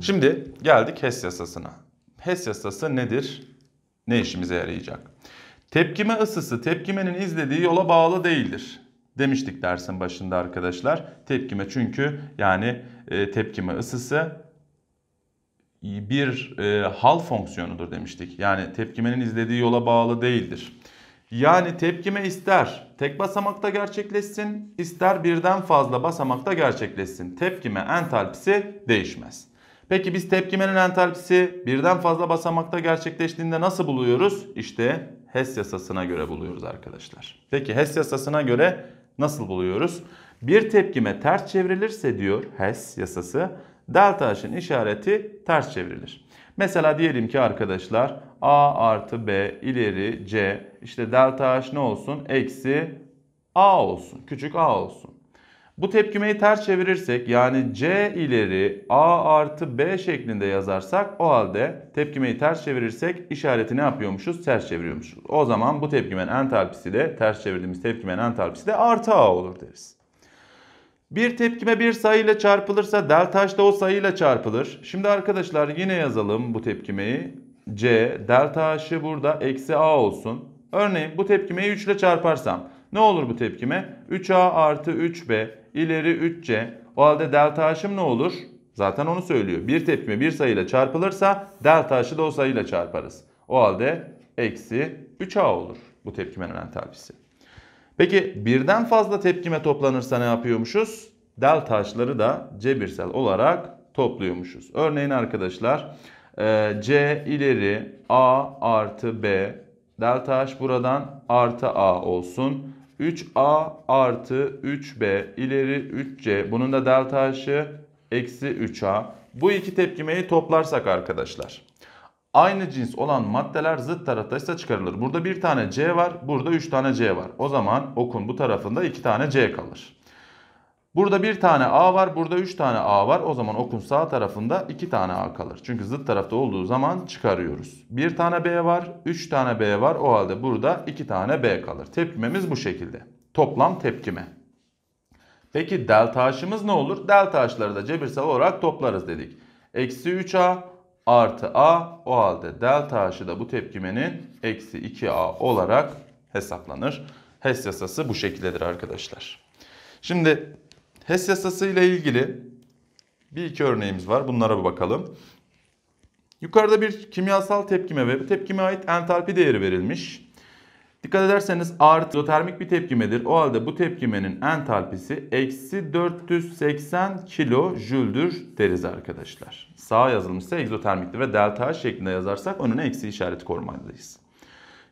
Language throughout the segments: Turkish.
Şimdi geldik HES yasasına. HES yasası nedir? Ne işimize yarayacak? Tepkime ısısı tepkimenin izlediği yola bağlı değildir. Demiştik dersin başında arkadaşlar. Tepkime çünkü yani e, tepkime ısısı bir e, hal fonksiyonudur demiştik. Yani tepkimenin izlediği yola bağlı değildir. Yani tepkime ister tek basamakta gerçekleşsin, ister birden fazla basamakta gerçekleşsin. Tepkime entalpisi değişmez. Peki biz tepkimenin entalpisi birden fazla basamakta gerçekleştiğinde nasıl buluyoruz? İşte HES yasasına göre buluyoruz arkadaşlar. Peki HES yasasına göre nasıl buluyoruz? Bir tepkime ters çevrilirse diyor HES yasası delta H'in işareti ters çevrilir. Mesela diyelim ki arkadaşlar a artı b ileri c işte delta h ne olsun? Eksi a olsun. Küçük a olsun. Bu tepkimeyi ters çevirirsek yani c ileri a artı b şeklinde yazarsak o halde tepkimeyi ters çevirirsek işareti ne yapıyormuşuz? Ters çeviriyormuşuz. O zaman bu tepkimenin entalpisi de ters çevirdiğimiz tepkimenin entalpisi de artı a olur deriz. Bir tepkime bir sayıyla çarpılırsa delta h o sayıyla çarpılır. Şimdi arkadaşlar yine yazalım bu tepkimeyi. C delta h'ı burada eksi a olsun. Örneğin bu tepkimeyi 3 ile çarparsam ne olur bu tepkime? 3a artı 3b ileri 3c. O halde delta h'ım ne olur? Zaten onu söylüyor. Bir tepkime bir sayıyla çarpılırsa delta h'ı da o sayıyla çarparız. O halde eksi 3a olur bu tepkimenin entalpisi. Peki birden fazla tepkime toplanırsa ne yapıyormuşuz? Del taşları da cebirsel olarak topluyormuşuz. Örneğin arkadaşlar e, C ileri A artı B delta H buradan artı A olsun. 3A artı 3B ileri 3C bunun da delta H'ı eksi 3A. Bu iki tepkimeyi toplarsak arkadaşlar aynı cins olan maddeler zıt tarafta ise çıkarılır. Burada bir tane C var, burada üç tane C var. O zaman okun bu tarafında iki tane C kalır. Burada bir tane A var, burada üç tane A var. O zaman okun sağ tarafında iki tane A kalır. Çünkü zıt tarafta olduğu zaman çıkarıyoruz. Bir tane B var, üç tane B var. O halde burada iki tane B kalır. Tepkimemiz bu şekilde. Toplam tepkime. Peki delta H'ımız ne olur? Delta H'ları da cebirsel olarak toplarız dedik. Eksi 3A artı a o halde delta h'ı da bu tepkimenin eksi 2a olarak hesaplanır. Hess yasası bu şekildedir arkadaşlar. Şimdi Hess yasası ile ilgili bir iki örneğimiz var. Bunlara bir bakalım. Yukarıda bir kimyasal tepkime ve bu tepkime ait entalpi değeri verilmiş. Dikkat ederseniz artı izotermik bir tepkimedir. O halde bu tepkimenin entalpisi eksi 480 kilo jüldür deriz arkadaşlar. Sağa yazılmışsa egzotermiktir ve delta H şeklinde yazarsak önüne eksi işareti koymalıyız.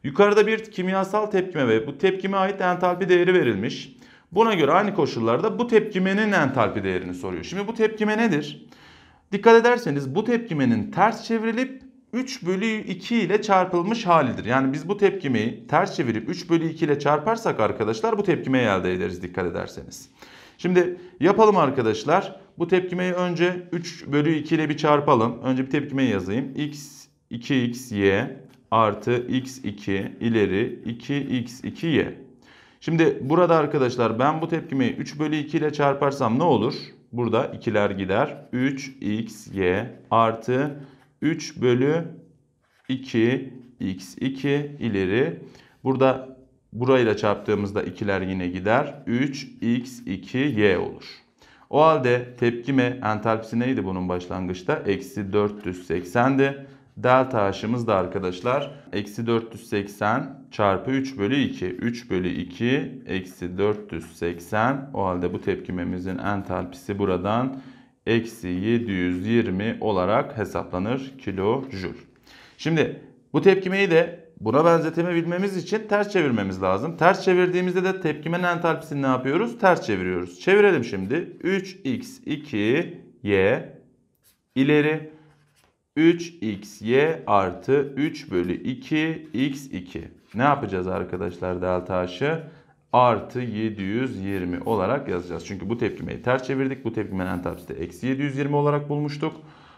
Yukarıda bir kimyasal tepkime ve bu tepkime ait entalpi değeri verilmiş. Buna göre aynı koşullarda bu tepkimenin entalpi değerini soruyor. Şimdi bu tepkime nedir? Dikkat ederseniz bu tepkimenin ters çevrilip 3 bölü 2 ile çarpılmış halidir. Yani biz bu tepkimeyi ters çevirip 3 bölü 2 ile çarparsak arkadaşlar bu tepkimeyi elde ederiz dikkat ederseniz. Şimdi yapalım arkadaşlar. Bu tepkimeyi önce 3 bölü 2 ile bir çarpalım. Önce bir tepkimeyi yazayım. x 2 x y artı x2 ileri 2x2y. Şimdi burada arkadaşlar ben bu tepkimeyi 3 bölü 2 ile çarparsam ne olur? Burada ikiler gider. 3 x y artı 3 bölü 2 x2 ileri. Burada burayla çarptığımızda ikiler yine gider. 3 x2 y olur. O halde tepkime entalpisi neydi bunun başlangıçta? Eksi 480'di. Delta aşımız da arkadaşlar eksi 480 çarpı 3 bölü 2. 3 bölü 2 eksi 480. O halde bu tepkimemizin entalpisi buradan eksi 720 olarak hesaplanır kilojul. Şimdi bu tepkimeyi de buna benzetebilmemiz için ters çevirmemiz lazım. Ters çevirdiğimizde de tepkimenin entalpisini ne yapıyoruz? Ters çeviriyoruz. Çevirelim şimdi. 3x2y ileri 3xy artı 3 bölü 2x2. Ne yapacağız arkadaşlar delta h'ı? artı 720 olarak yazacağız. Çünkü bu tepkimeyi ters çevirdik. Bu tepkimenin entropisi de eksi 720 olarak bulmuştuk.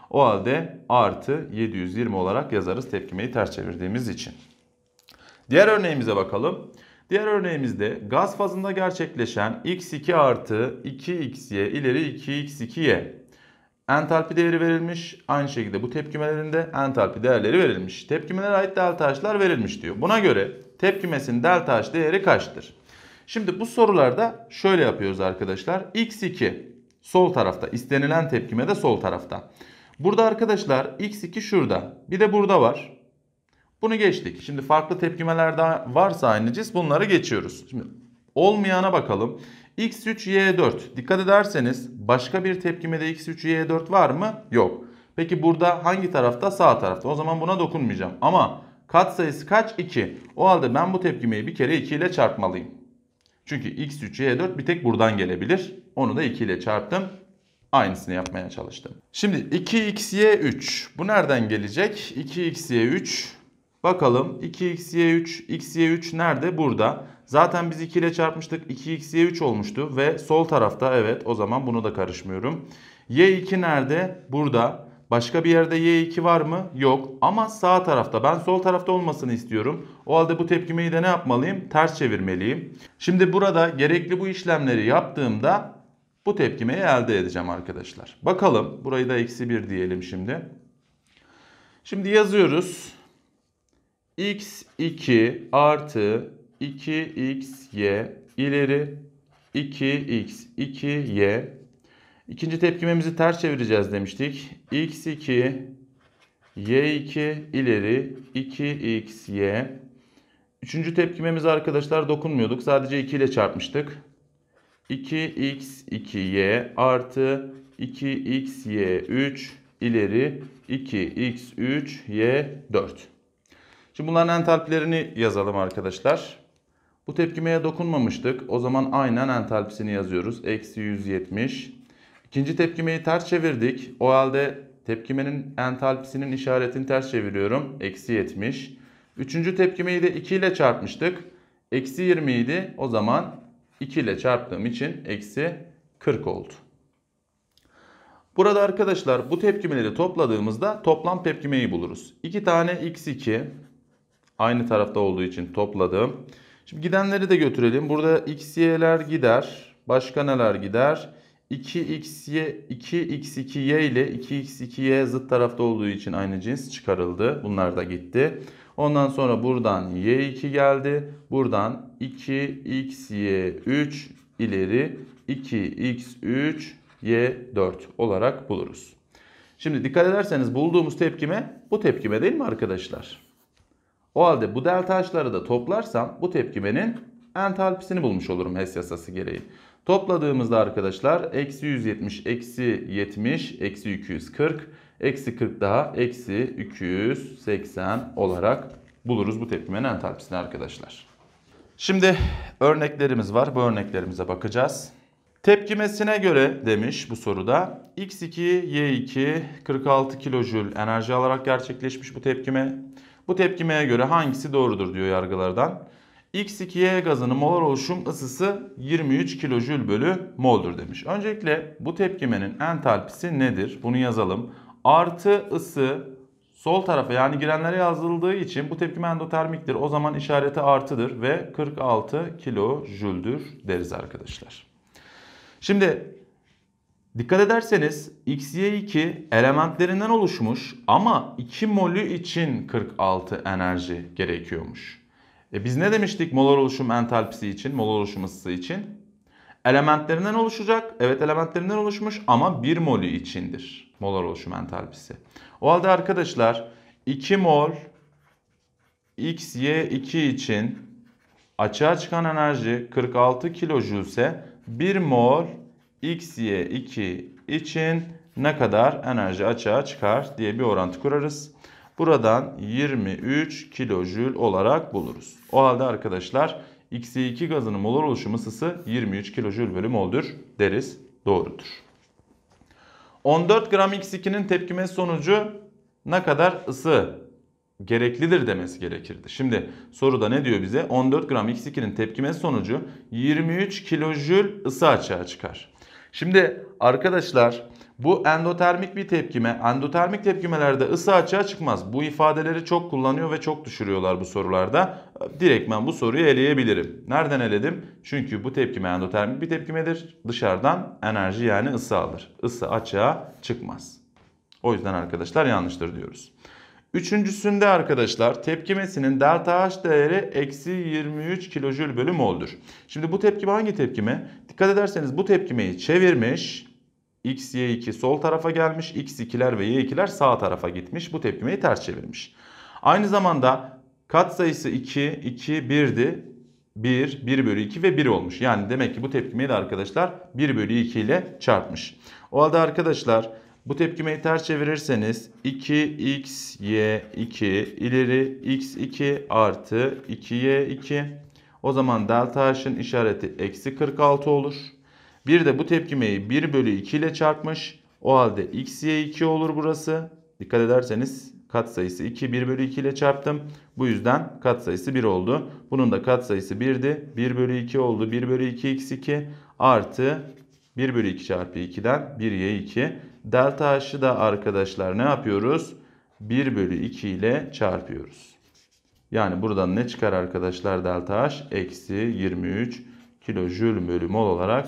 O halde artı 720 olarak yazarız tepkimeyi ters çevirdiğimiz için. Diğer örneğimize bakalım. Diğer örneğimizde gaz fazında gerçekleşen x2 artı 2xy ileri 2x2y entalpi değeri verilmiş. Aynı şekilde bu tepkimelerinde entalpi değerleri verilmiş. Tepkimelere ait delta h'lar verilmiş diyor. Buna göre tepkimesinin delta h değeri kaçtır? Şimdi bu sorularda şöyle yapıyoruz arkadaşlar. X2 sol tarafta istenilen tepkime de sol tarafta. Burada arkadaşlar X2 şurada. Bir de burada var. Bunu geçtik. Şimdi farklı tepkimeler daha varsa aynı cis bunları geçiyoruz. Şimdi olmayana bakalım. X3, Y4. Dikkat ederseniz başka bir tepkimede X3, Y4 var mı? Yok. Peki burada hangi tarafta? Sağ tarafta. O zaman buna dokunmayacağım. Ama katsayısı kaç? 2. O halde ben bu tepkimeyi bir kere 2 ile çarpmalıyım. Çünkü x3, y4 bir tek buradan gelebilir. Onu da 2 ile çarptım. Aynısını yapmaya çalıştım. Şimdi 2xy3 bu nereden gelecek? 2xy3 bakalım 2xy3 xy3 nerede? Burada. Zaten biz 2 ile çarpmıştık. 2xy3 olmuştu ve sol tarafta evet o zaman bunu da karışmıyorum. y2 nerede? Burada. Başka bir yerde y2 var mı? Yok. Ama sağ tarafta. Ben sol tarafta olmasını istiyorum. O halde bu tepkimeyi de ne yapmalıyım? Ters çevirmeliyim. Şimdi burada gerekli bu işlemleri yaptığımda bu tepkimeyi elde edeceğim arkadaşlar. Bakalım. Burayı da eksi 1 diyelim şimdi. Şimdi yazıyoruz. x2 artı 2xy ileri 2x2y İkinci tepkimemizi ters çevireceğiz demiştik. x2, y2 ileri 2xy. Üçüncü tepkimemiz arkadaşlar dokunmuyorduk. Sadece 2 ile çarpmıştık. 2x 2y artı 2xy 3 ileri 2x3 y4. Şimdi bunların entalpilerini yazalım arkadaşlar. Bu tepkimeye dokunmamıştık. O zaman aynen entalpisini yazıyoruz. Eksi 170 İkinci tepkimeyi ters çevirdik. O halde tepkimenin entalpisinin işaretini ters çeviriyorum. Eksi 70. Üçüncü tepkimeyi de 2 ile çarpmıştık. Eksi 20 idi. O zaman 2 ile çarptığım için eksi 40 oldu. Burada arkadaşlar bu tepkimeleri topladığımızda toplam tepkimeyi buluruz. 2 tane x2 aynı tarafta olduğu için topladım. Şimdi gidenleri de götürelim. Burada xy'ler gider. Başka neler gider? 2xy 2x2y ile 2x2y zıt tarafta olduğu için aynı cins çıkarıldı. Bunlar da gitti. Ondan sonra buradan y2 geldi. Buradan 2xy3 ileri 2x3 y4 olarak buluruz. Şimdi dikkat ederseniz bulduğumuz tepkime bu tepkime değil mi arkadaşlar? O halde bu delta h'ları da toplarsam bu tepkimenin entalpisini bulmuş olurum HES yasası gereği. Topladığımızda arkadaşlar eksi 170, eksi 70, eksi 240, eksi 40 daha eksi 280 olarak buluruz bu tepkimenin entalpisini arkadaşlar. Şimdi örneklerimiz var. Bu örneklerimize bakacağız. Tepkimesine göre demiş bu soruda x2, y2 46 kilojül enerji alarak gerçekleşmiş bu tepkime. Bu tepkimeye göre hangisi doğrudur diyor yargılardan. X2Y gazının molar oluşum ısısı 23 kilojül bölü moldur demiş. Öncelikle bu tepkimenin entalpisi nedir? Bunu yazalım. Artı ısı sol tarafa yani girenlere yazıldığı için bu tepkime endotermiktir. O zaman işareti artıdır ve 46 kilojüldür deriz arkadaşlar. Şimdi Dikkat ederseniz XY2 elementlerinden oluşmuş ama 2 molü için 46 enerji gerekiyormuş. E biz ne demiştik molar oluşum entalpisi için, molar oluşum ısısı için? Elementlerinden oluşacak. Evet elementlerinden oluşmuş ama 1 molü içindir molar oluşum entalpisi. O halde arkadaşlar 2 mol X Y 2 için açığa çıkan enerji 46 kilojoule ise 1 mol Y 2 için ne kadar enerji açığa çıkar diye bir orantı kurarız. Buradan 23 kilojül olarak buluruz. O halde arkadaşlar X2 e gazının molar oluşum ısısı 23 kilojül bölü moldür deriz. Doğrudur. 14 gram X2'nin e tepkime sonucu ne kadar ısı gereklidir demesi gerekirdi. Şimdi soruda ne diyor bize? 14 gram X2'nin e tepkime sonucu 23 kilojül ısı açığa çıkar. Şimdi arkadaşlar bu endotermik bir tepkime. Endotermik tepkimelerde ısı açığa çıkmaz. Bu ifadeleri çok kullanıyor ve çok düşürüyorlar bu sorularda. Direktmen bu soruyu eleyebilirim. Nereden eledim? Çünkü bu tepkime endotermik bir tepkimedir. Dışarıdan enerji yani ısı alır. Isı açığa çıkmaz. O yüzden arkadaşlar yanlıştır diyoruz. Üçüncüsünde arkadaşlar tepkimesinin delta H değeri eksi 23 kilojül bölü mol'dur. Şimdi bu tepkime hangi tepkime? Dikkat ederseniz bu tepkimeyi çevirmiş X, Y2 sol tarafa gelmiş. X2'ler ve Y2'ler sağ tarafa gitmiş. Bu tepkimeyi ters çevirmiş. Aynı zamanda katsayısı 2, 2, 1'di. 1, 1 bölü 2 ve 1 olmuş. Yani demek ki bu tepkimeyi de arkadaşlar 1 bölü 2 ile çarpmış. O halde arkadaşlar bu tepkimeyi ters çevirirseniz 2x, y, 2 ileri x2 artı 2y2. O zaman delta h'ın işareti eksi 46 olur. Bir de bu tepkimeyi 1 bölü 2 ile çarpmış. O halde x y 2 olur burası. Dikkat ederseniz katsayısı 2 1 bölü 2 ile çarptım. Bu yüzden katsayısı 1 oldu. Bunun da katsayısı 1'di. 1 bölü 2 oldu. 1 bölü 2 x 2 artı 1 bölü 2 çarpı 2'den 1 y 2. Delta h'ı da arkadaşlar ne yapıyoruz? 1 bölü 2 ile çarpıyoruz. Yani buradan ne çıkar arkadaşlar delta h? Eksi 23 kilojül bölü mol olarak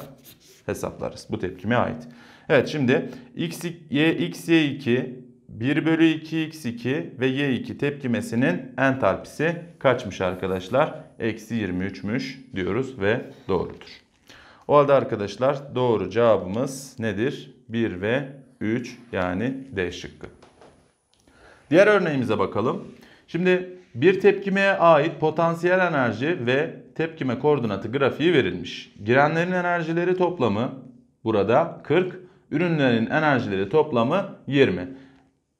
hesaplarız. Bu tepkime ait. Evet şimdi x, y, x, y2 1 bölü 2x2 ve y2 tepkimesinin entalpisi kaçmış arkadaşlar? Eksi 23'müş diyoruz ve doğrudur. O halde arkadaşlar doğru cevabımız nedir? 1 ve 3 yani D şıkkı. Diğer örneğimize bakalım. Şimdi bir tepkimeye ait potansiyel enerji ve tepkime koordinatı grafiği verilmiş. Girenlerin enerjileri toplamı burada 40, ürünlerin enerjileri toplamı 20.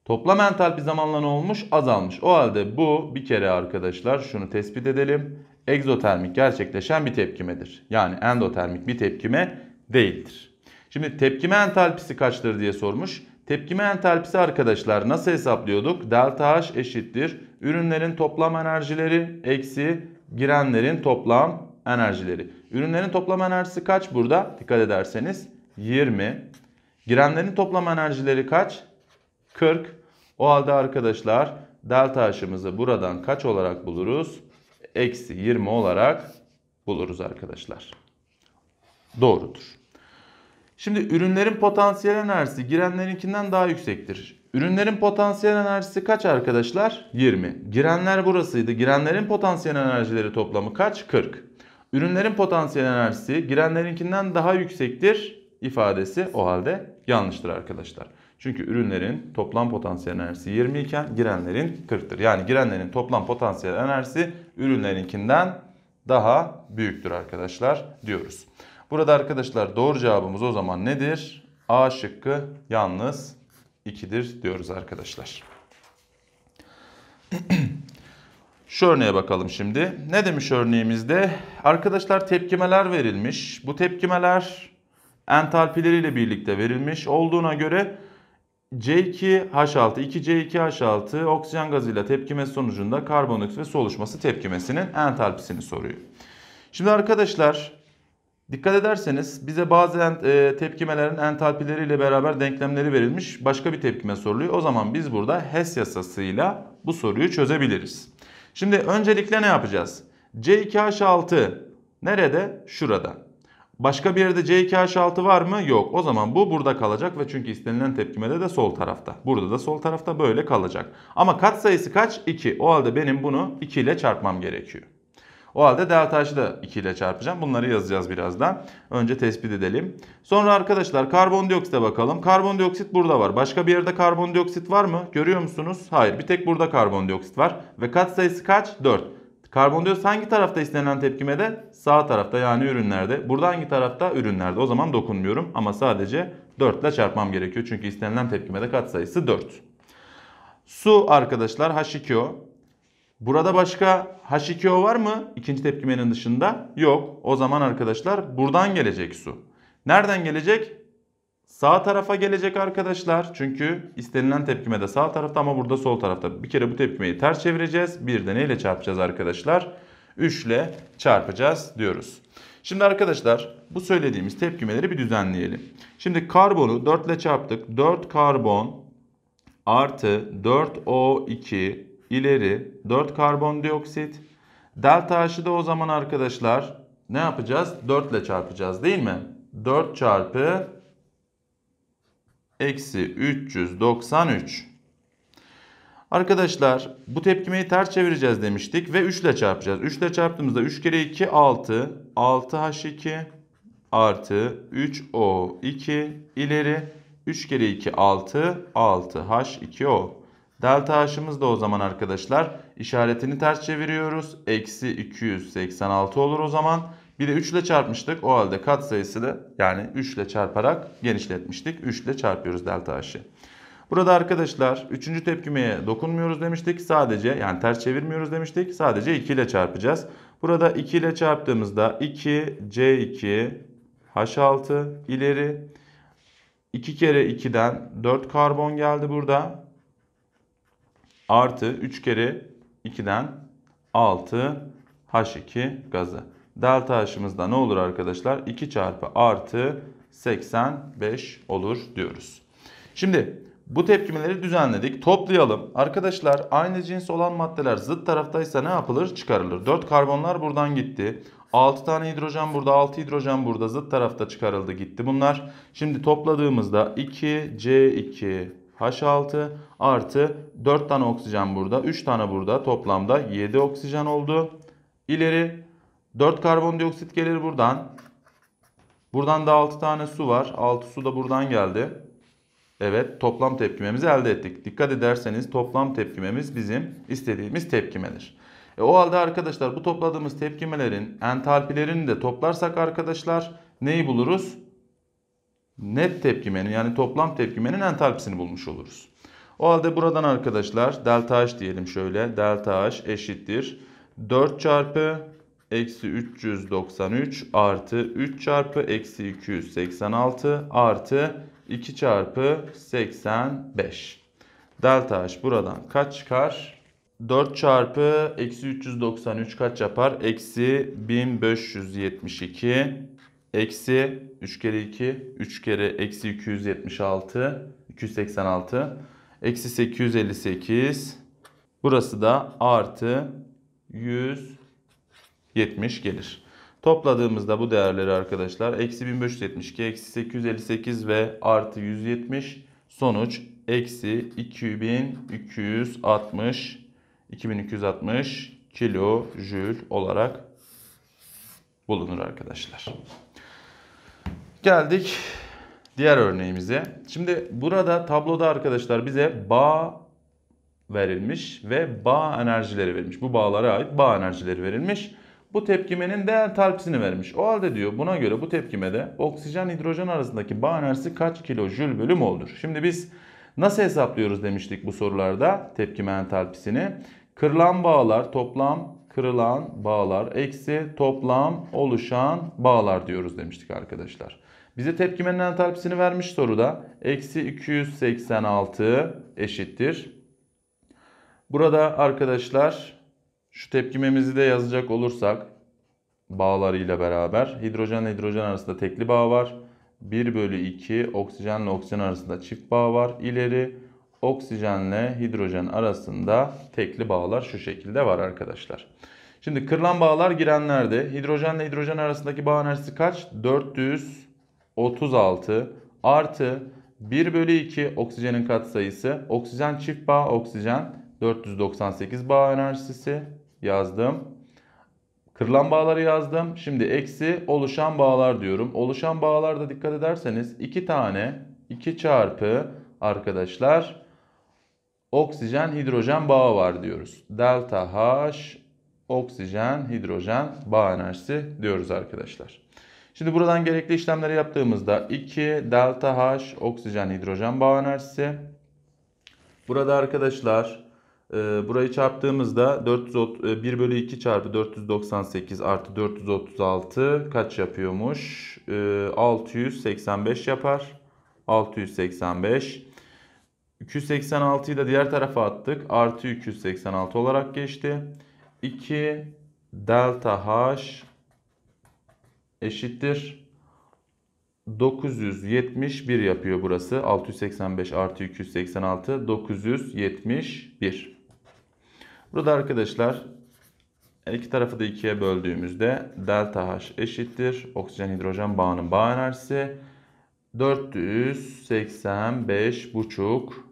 Toplam entalpi zamanla ne olmuş? Azalmış. O halde bu bir kere arkadaşlar şunu tespit edelim. Egzotermik gerçekleşen bir tepkimedir. Yani endotermik bir tepkime değildir. Şimdi tepkime entalpisi kaçtır diye sormuş. Tepkime entalpisi arkadaşlar nasıl hesaplıyorduk? Delta H eşittir. Ürünlerin toplam enerjileri eksi girenlerin toplam enerjileri. Ürünlerin toplam enerjisi kaç burada? Dikkat ederseniz 20. Girenlerin toplam enerjileri kaç? 40. O halde arkadaşlar delta H'ımızı buradan kaç olarak buluruz? Eksi 20 olarak buluruz arkadaşlar. Doğrudur. Şimdi ürünlerin potansiyel enerjisi girenlerinkinden daha yüksektir. Ürünlerin potansiyel enerjisi kaç arkadaşlar? 20. Girenler burasıydı. Girenlerin potansiyel enerjileri toplamı kaç? 40. Ürünlerin potansiyel enerjisi girenlerinkinden daha yüksektir ifadesi o halde yanlıştır arkadaşlar. Çünkü ürünlerin toplam potansiyel enerjisi 20 iken girenlerin 40'tır. Yani girenlerin toplam potansiyel enerjisi ürünlerinkinden daha büyüktür arkadaşlar diyoruz. Burada arkadaşlar doğru cevabımız o zaman nedir? A şıkkı yalnız 2'dir diyoruz arkadaşlar. Şu örneğe bakalım şimdi. Ne demiş örneğimizde? Arkadaşlar tepkimeler verilmiş. Bu tepkimeler entalpileriyle birlikte verilmiş olduğuna göre C2H6, 2C2H6 oksijen gazıyla tepkime sonucunda karbondioksit ve su oluşması tepkimesinin entalpisini soruyor. Şimdi arkadaşlar Dikkat ederseniz bize bazen e, tepkimelerin entalpileriyle beraber denklemleri verilmiş başka bir tepkime soruluyor. O zaman biz burada HES yasasıyla bu soruyu çözebiliriz. Şimdi öncelikle ne yapacağız? C2H6 nerede? Şurada. Başka bir yerde C2H6 var mı? Yok. O zaman bu burada kalacak ve çünkü istenilen tepkimede de sol tarafta. Burada da sol tarafta böyle kalacak. Ama kat sayısı kaç? 2. O halde benim bunu 2 ile çarpmam gerekiyor. O halde delta da 2 ile çarpacağım. Bunları yazacağız birazdan. Önce tespit edelim. Sonra arkadaşlar karbondioksite bakalım. Karbondioksit burada var. Başka bir yerde karbondioksit var mı? Görüyor musunuz? Hayır. Bir tek burada karbondioksit var. Ve kat sayısı kaç? 4. Karbondioksit hangi tarafta istenilen tepkimede? Sağ tarafta yani ürünlerde. Burada hangi tarafta? Ürünlerde. O zaman dokunmuyorum ama sadece 4 ile çarpmam gerekiyor. Çünkü istenilen tepkimede sayısı 4. Su arkadaşlar H2O. Burada başka H2O var mı? İkinci tepkimenin dışında yok. O zaman arkadaşlar buradan gelecek su. Nereden gelecek? Sağ tarafa gelecek arkadaşlar. Çünkü istenilen tepkime de sağ tarafta ama burada sol tarafta. Bir kere bu tepkimeyi ters çevireceğiz. Bir de neyle çarpacağız arkadaşlar? 3 ile çarpacağız diyoruz. Şimdi arkadaşlar bu söylediğimiz tepkimeleri bir düzenleyelim. Şimdi karbonu 4 ile çarptık. 4 karbon artı 4O2 ileri 4 karbondioksit. Delta H'ı da o zaman arkadaşlar ne yapacağız? 4 ile çarpacağız değil mi? 4 çarpı eksi 393. Arkadaşlar bu tepkimeyi ters çevireceğiz demiştik ve 3 ile çarpacağız. 3 ile çarptığımızda 3 kere 2 6. 6H2 artı 3O2 ileri 3 kere 2 6 6H2O. Delta h'ımız da o zaman arkadaşlar işaretini ters çeviriyoruz. Eksi 286 olur o zaman. Bir de 3 ile çarpmıştık. O halde kat sayısı da yani 3 ile çarparak genişletmiştik. 3 ile çarpıyoruz delta h'ı. Burada arkadaşlar 3. tepkimeye dokunmuyoruz demiştik. Sadece yani ters çevirmiyoruz demiştik. Sadece 2 ile çarpacağız. Burada 2 ile çarptığımızda 2 C2 H6 ileri 2 kere 2'den 4 karbon geldi burada artı 3 kere 2'den 6 H2 gazı. Delta H'ımızda ne olur arkadaşlar? 2 çarpı artı 85 olur diyoruz. Şimdi bu tepkimeleri düzenledik. Toplayalım. Arkadaşlar aynı cins olan maddeler zıt taraftaysa ne yapılır? Çıkarılır. 4 karbonlar buradan gitti. 6 tane hidrojen burada, 6 hidrojen burada zıt tarafta çıkarıldı gitti bunlar. Şimdi topladığımızda 2C2 H6 artı 4 tane oksijen burada. 3 tane burada. Toplamda 7 oksijen oldu. İleri 4 karbondioksit gelir buradan. Buradan da 6 tane su var. 6 su da buradan geldi. Evet toplam tepkimemizi elde ettik. Dikkat ederseniz toplam tepkimemiz bizim istediğimiz tepkimedir. E, o halde arkadaşlar bu topladığımız tepkimelerin entalpilerini de toplarsak arkadaşlar neyi buluruz? net tepkimenin yani toplam tepkimenin entalpisini bulmuş oluruz. O halde buradan arkadaşlar delta H diyelim şöyle. Delta H eşittir 4 çarpı eksi 393 artı 3 çarpı eksi 286 artı 2 çarpı 85. Delta H buradan kaç çıkar? 4 çarpı eksi 393 kaç yapar? Eksi 1572 Eksi 3 kere 2, 3 kere eksi 276, 286. Eksi 858. Burası da artı 170 gelir. Topladığımızda bu değerleri arkadaşlar eksi 1572, eksi 858 ve artı 170 sonuç eksi 2260 2260 kilo jül olarak bulunur arkadaşlar. Geldik diğer örneğimize. Şimdi burada tabloda arkadaşlar bize bağ verilmiş ve bağ enerjileri verilmiş. Bu bağlara ait bağ enerjileri verilmiş. Bu tepkimenin de entalpisini vermiş. O halde diyor buna göre bu tepkimede oksijen hidrojen arasındaki bağ enerjisi kaç kilo jül bölüm oldur? Şimdi biz nasıl hesaplıyoruz demiştik bu sorularda tepkime entalpisini. Kırılan bağlar toplam kırılan bağlar eksi toplam oluşan bağlar diyoruz demiştik arkadaşlar. Bize tepkimenin entalpisini vermiş soruda. Eksi 286 eşittir. Burada arkadaşlar şu tepkimemizi de yazacak olursak bağlarıyla beraber hidrojenle hidrojen arasında tekli bağ var. 1 bölü 2 oksijenle oksijen arasında çift bağ var. İleri oksijenle hidrojen arasında tekli bağlar şu şekilde var arkadaşlar. Şimdi kırılan bağlar girenlerde hidrojenle hidrojen arasındaki bağ enerjisi kaç? 436 artı 1 bölü 2 oksijenin katsayısı. Oksijen çift bağ oksijen 498 bağ enerjisi yazdım. Kırılan bağları yazdım. Şimdi eksi oluşan bağlar diyorum. Oluşan bağlarda dikkat ederseniz 2 tane 2 çarpı arkadaşlar oksijen hidrojen bağı var diyoruz. Delta H oksijen hidrojen bağ enerjisi diyoruz arkadaşlar. Şimdi buradan gerekli işlemleri yaptığımızda 2 delta H oksijen hidrojen bağ enerjisi. Burada arkadaşlar e, burayı çarptığımızda 400, 1 e, bölü 2 çarpı 498 artı 436 kaç yapıyormuş? 685 e, yapar. 685. 286'yı da diğer tarafa attık. Artı 286 olarak geçti. 2 delta h eşittir. 971 yapıyor burası. 685 artı 286 971. Burada arkadaşlar her iki tarafı da ikiye böldüğümüzde delta H eşittir. Oksijen hidrojen bağının bağ enerjisi 485 buçuk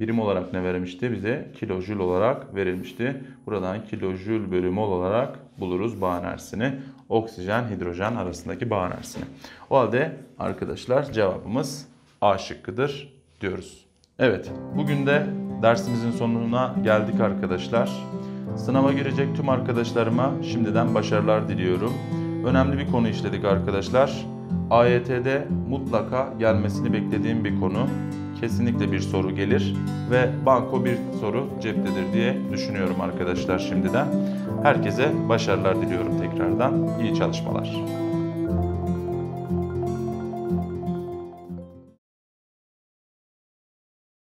birim olarak ne vermişti Bize kilojül olarak verilmişti. Buradan kilojül bölü mol olarak buluruz bağ enerjisini. Oksijen, hidrojen arasındaki bağ enerjisini. O halde arkadaşlar cevabımız A şıkkıdır diyoruz. Evet, bugün de dersimizin sonuna geldik arkadaşlar. Sınava girecek tüm arkadaşlarıma şimdiden başarılar diliyorum. Önemli bir konu işledik arkadaşlar. AYT'de mutlaka gelmesini beklediğim bir konu kesinlikle bir soru gelir ve banko bir soru ceptedir diye düşünüyorum arkadaşlar şimdiden. Herkese başarılar diliyorum tekrardan. İyi çalışmalar.